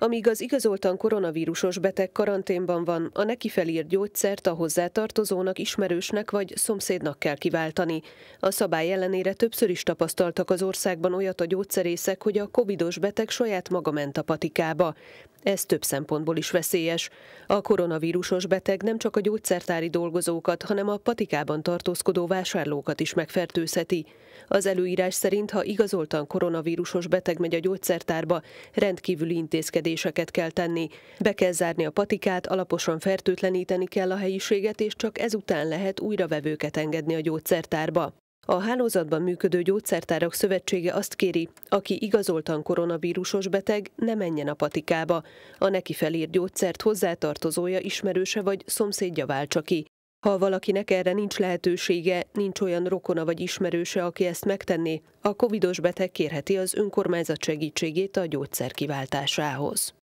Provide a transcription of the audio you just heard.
Amíg az igazoltan koronavírusos beteg karanténban van, a neki felírt gyógyszert a hozzátartozónak, ismerősnek vagy szomszédnak kell kiváltani. A szabály ellenére többször is tapasztaltak az országban olyat a gyógyszerészek, hogy a covidos beteg saját maga ment a patikába. Ez több szempontból is veszélyes. A koronavírusos beteg nem csak a gyógyszertári dolgozókat, hanem a patikában tartózkodó vásárlókat is megfertőzheti. Az előírás szerint, ha igazoltan koronavírusos beteg megy a gyógyszertárba, rendkívüli intézkedéseket kell tenni. Be kell zárni a patikát, alaposan fertőtleníteni kell a helyiséget, és csak ezután lehet újra vevőket engedni a gyógyszertárba. A hálózatban működő gyógyszertárak szövetsége azt kéri, aki igazoltan koronavírusos beteg, ne menjen a patikába. A neki felírt gyógyszert hozzátartozója, ismerőse vagy szomszédja váltsa ki. Ha valakinek erre nincs lehetősége, nincs olyan rokona vagy ismerőse, aki ezt megtenné, a covidos beteg kérheti az önkormányzat segítségét a gyógyszer kiváltásához.